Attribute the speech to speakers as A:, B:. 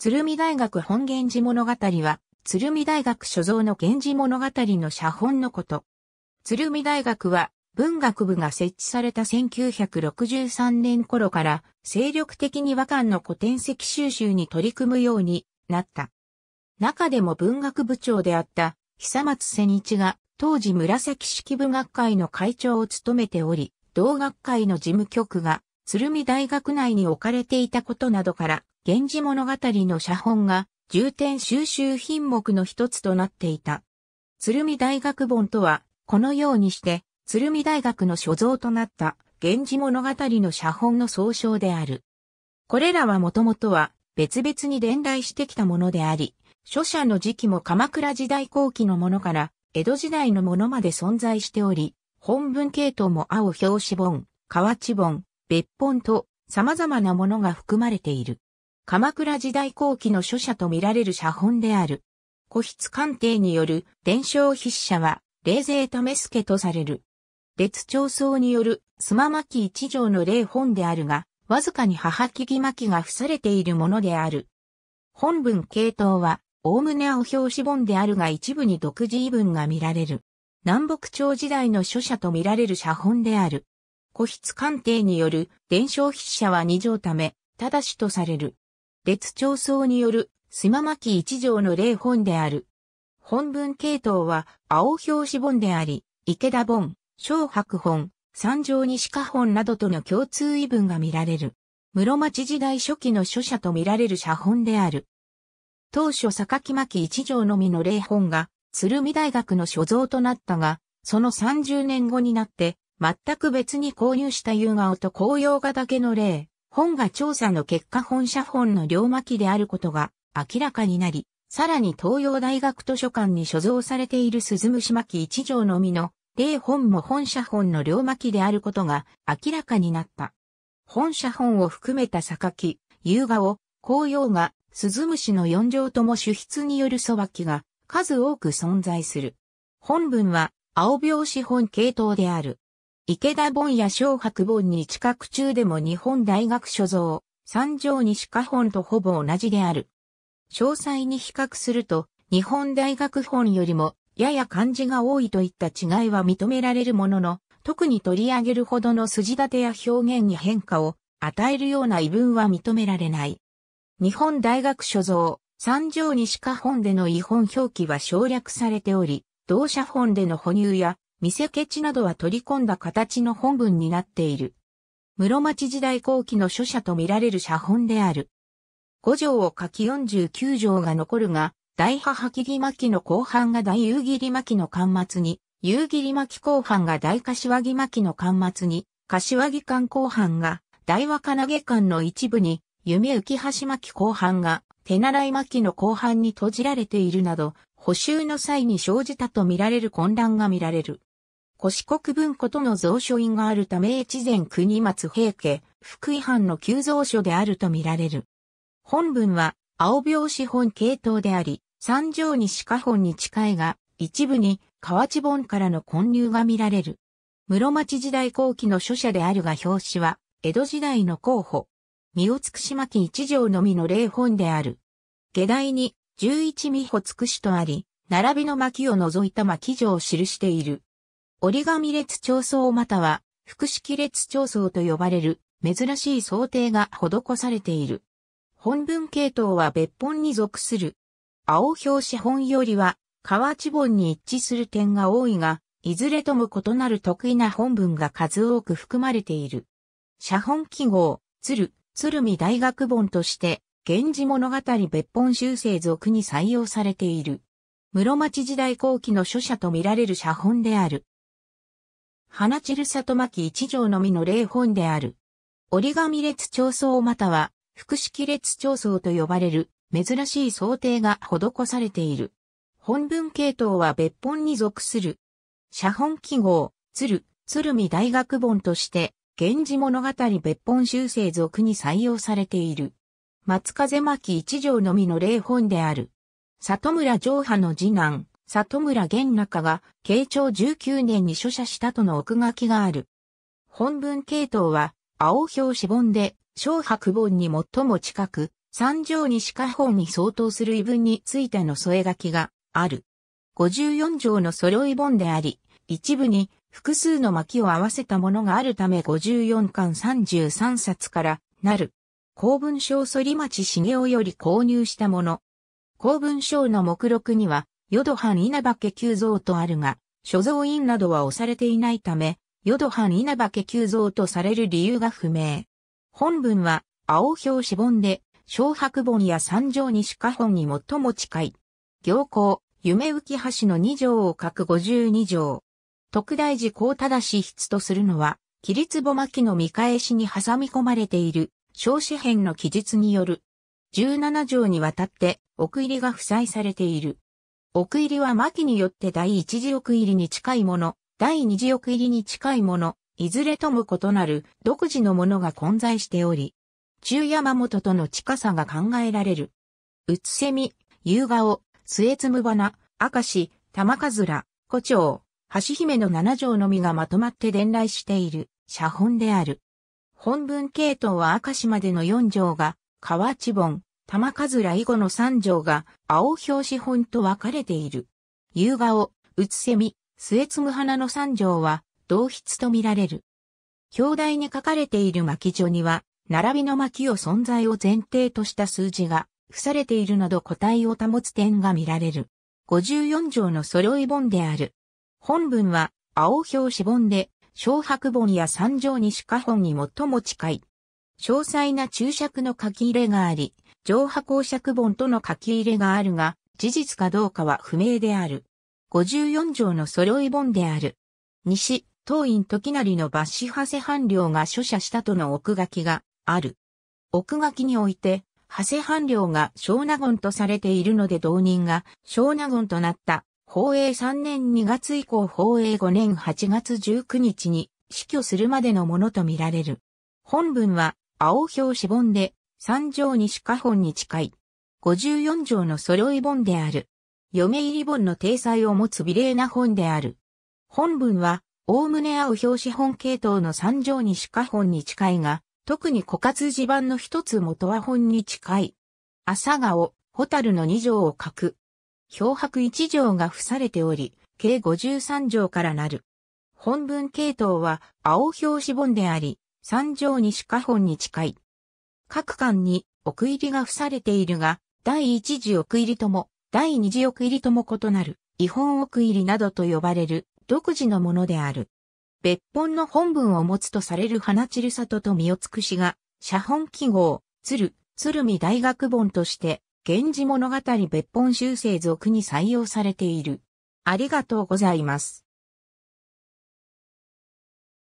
A: 鶴見大学本源氏物語は、鶴見大学所蔵の源氏物語の写本のこと。鶴見大学は、文学部が設置された1963年頃から、精力的に和漢の古典籍収集に取り組むようになった。中でも文学部長であった、久松千日が、当時紫式部学会の会長を務めており、同学会の事務局が、鶴見大学内に置かれていたことなどから、源氏物語の写本が重点収集品目の一つとなっていた。鶴見大学本とは、このようにして、鶴見大学の所蔵となった源氏物語の写本の総称である。これらはもともとは別々に伝来してきたものであり、著者の時期も鎌倉時代後期のものから江戸時代のものまで存在しており、本文系統も青表紙本、河内本、別本と様々なものが含まれている。鎌倉時代後期の書写とみられる写本である。古筆鑑定による伝承筆者は、冷勢為助とされる。列長僧による須磨巻一条の例本であるが、わずかに母木木巻が付されているものである。本文系統は、おおむねお表紙本であるが一部に独自異文が見られる。南北朝時代の書写と見られる写本である。古筆鑑定による伝承筆者は二条ため、ただしとされる。列長僧による、す巻き一条の例本である。本文系統は、青表紙本であり、池田本、小白本、三条西下本などとの共通異文が見られる。室町時代初期の書者と見られる写本である。当初榊巻一条のみの例本が、鶴見大学の所蔵となったが、その30年後になって、全く別に購入した夕顔と紅葉画だけの例本が調査の結果本社本の両巻であることが明らかになり、さらに東洋大学図書館に所蔵されている鈴虫巻一条のみの例本も本社本の両巻であることが明らかになった。本社本を含めた榊、夕顔、紅葉が、鈴虫の四条とも主筆によるそばきが数多く存在する。本文は青拍子本系統である。池田本や小白本に近く中でも日本大学所蔵、三条西下本とほぼ同じである。詳細に比較すると、日本大学本よりも、やや漢字が多いといった違いは認められるものの、特に取り上げるほどの筋立てや表現に変化を与えるような異文は認められない。日本大学所蔵、三条西下本での異本表記は省略されており、同社本での保乳や見せケチなどは取り込んだ形の本文になっている。室町時代後期の書写と見られる写本である。五条を書き49条が残るが、大母切巻の後半が大夕霧巻の巻末に、夕霧巻後半が大柏木巻の巻末に、柏木巻後半が大和金毛巻の一部に、夢浮橋巻後半が手習い巻の後半に閉じられているなど、補修の際に生じたと見られる混乱が見られる。越国文庫との蔵書院があるため越前国松平家、福井藩の旧蔵書であるとみられる。本文は、青拍子本系統であり、三条に鹿本に近いが、一部に河内本からの混入が見られる。室町時代後期の書写であるが表紙は、江戸時代の候補。三尾つくし巻一条のみの例本である。下題に、十一美穂つくしとあり、並びの巻を除いた巻城を記している。折り紙列調層または、複式列調層と呼ばれる、珍しい想定が施されている。本文系統は別本に属する。青表紙本よりは、河内本に一致する点が多いが、いずれとも異なる得意な本文が数多く含まれている。写本記号、鶴、鶴見大学本として、源氏物語別本修正属に採用されている。室町時代後期の書写とみられる写本である。花散里巻一条のみの例本である。折り紙列長層または、複式列長層と呼ばれる、珍しい想定が施されている。本文系統は別本に属する。写本記号、鶴、鶴見大学本として、源氏物語別本修正属に採用されている。松風巻一条のみの例本である。里村上派の次男、里村玄中が、慶長19年に書写したとの奥書きがある。本文系統は、青表紙本で、小白本に最も近く、三条西下本に相当する異文についての添え書きがある。54条の揃い本であり、一部に複数の巻を合わせたものがあるため54巻33冊からなる。公文書反町茂雄より購入したもの。公文書の目録には、淀藩稲葉家旧像とあるが、所蔵院などは押されていないため、淀藩稲葉家旧像とされる理由が不明。本文は、青表紙本で、小白本や三条西下本に最も近い。行行、夢浮橋の二条を書く五十二条。特大寺忠正筆とするのは、切り壺巻の見返しに挟み込まれている、小紙編の記述による。十七条にわたって、奥入りが付載されている。奥入りは巻によって第一次奥入りに近いもの、第二次奥入りに近いもの、いずれとも異なる独自のものが混在しており、中山本との近さが考えられる。うつせみ、夕顔、末つむ花、明石、玉かずら、胡蝶、橋姫の七条のみがまとまって伝来している写本である。本文系統は明石までの四条が、河内本、玉ずら以後の三条が青表紙本と分かれている。夕顔、うつせみ、末摘む花の三条は同筆と見られる。表題に書かれている巻序には、並びの巻を存在を前提とした数字が、付されているなど個体を保つ点が見られる。54条の揃い本である。本文は、青表紙本で、小白本や三条西下本に最も近い。詳細な注釈の書き入れがあり、上波公爵本との書き入れがあるが、事実かどうかは不明である。54条の揃い本である。西、当院時成の抜歯派生藩領が書写したとの奥書きがある。奥書きにおいて、派生藩領が小納言とされているので同人が小納言となった法営3年2月以降法営5年8月19日に死去するまでのものとみられる。本文は青表紙本で、三条西下本に近い。54条の揃い本である。嫁入り本の体裁を持つ美麗な本である。本文は、おおむね青表紙本系統の三条西下本に近いが、特に枯渇地盤の一つ元は本に近い。朝顔、蛍の二条を書く。漂白一条が付されており、計53条からなる。本文系統は青表紙本であり、三条西下本に近い。各館に奥入りが付されているが、第一次奥入りとも、第二次奥入りとも異なる、違本奥入りなどと呼ばれる、独自のものである。別本の本文を持つとされる花散里と身を尽くしが、写本記号、鶴、鶴見大学本として、源氏物語別本修正族に採用されている。ありがとうございます。